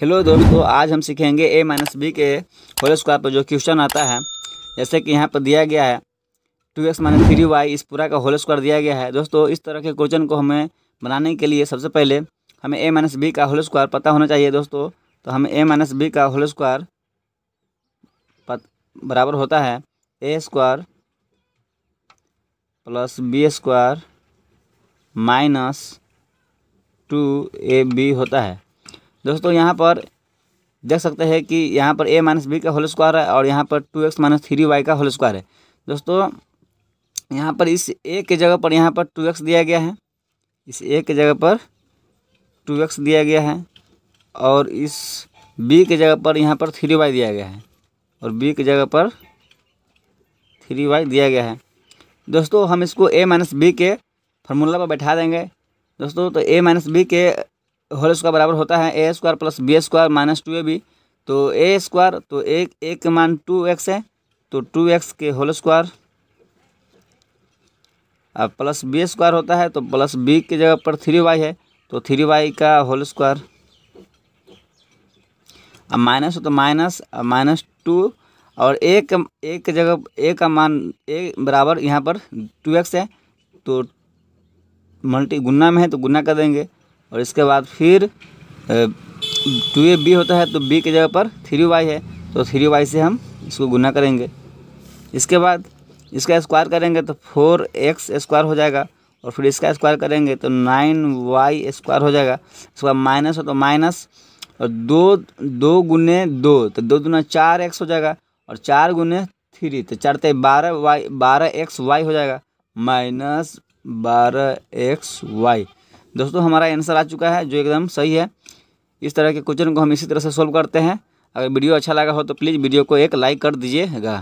hello दोस्तों आज हम सीखेंगे ए माइनस बी के होल स्क्वायर पर जो क्वेश्चन आता है जैसे कि यहाँ पर दिया गया है two X minus three Y इस पूरा का होल स्क्वायर दिया गया है दोस्तों इस तरह के क्वेश्चन को हमें बनाने के लिए सबसे पहले हमें ए माइनस बी का होल स्क्वायर पता होना चाहिए दोस्तों तो हमें ए माइनस बी का होल स्क्वायर बराबर होता है A square plus B square minus two A B होता है दोस्तों यहाँ पर देख सकते हैं कि यहाँ पर ए माइनस बी का होल स्क्वायर है और यहाँ पर two X minus three Y का होल स्क्वायर है दोस्तों यहाँ पर इस ए के जगह पर यहाँ पर टू एक्स दिया गया है इस ए के जगह पर टू एक्स दिया गया है और इस बी के जगह पर यहाँ पर थ्री वाई दिया गया है और बी के जगह पर थ्री वाई दिया गया है दोस्तों हम इसको ए माइनस बी के फार्मूला पर बैठा देंगे दोस्तों तो ए माइनस बी के होल स्क्वायर बराबर होता है A square plus B square minus two A B तो ए स्क्वायर तो एक एक का मान टू एक्स है तो टू एक्स के होल स्क्वायर अब प्लस बी स्क्वायर होता है तो प्लस बी की जगह पर थ्री वाई है तो थ्री वाई का होल स्क्वायर अब माइनस हो तो माइनस माइनस टू और एक एक जगह ए का मान ए बराबर यहाँ पर टू एक्स है तो मल्टी गुना में है तो गुना कर देंगे और इसके बाद फिर टू ए बी होता है तो बी के जगह पर थ्री वाई है तो थ्री वाई से हम इसको गुना करेंगे इसके बाद इसका स्क्वायर करेंगे तो फोर एक्स स्क्वायर हो जाएगा और फिर इसका स्क्वायर करेंगे तो नाइन वाई स्क्वायर हो जाएगा बाद माइनस हो तो माइनस और दो दो गुने दो तो दो गुना चार एक्स हो जाएगा और चार गुने थ्री तो चार तय बारह वाई बारह एक्स वाई हो जाएगा माइनस बारह एक्स वाई दोस्तों हमारा आंसर आ चुका है जो एकदम सही है इस तरह के क्वेश्चन को हम इसी तरह से सॉल्व करते हैं अगर वीडियो अच्छा लगा हो तो प्लीज़ वीडियो को एक लाइक कर दीजिएगा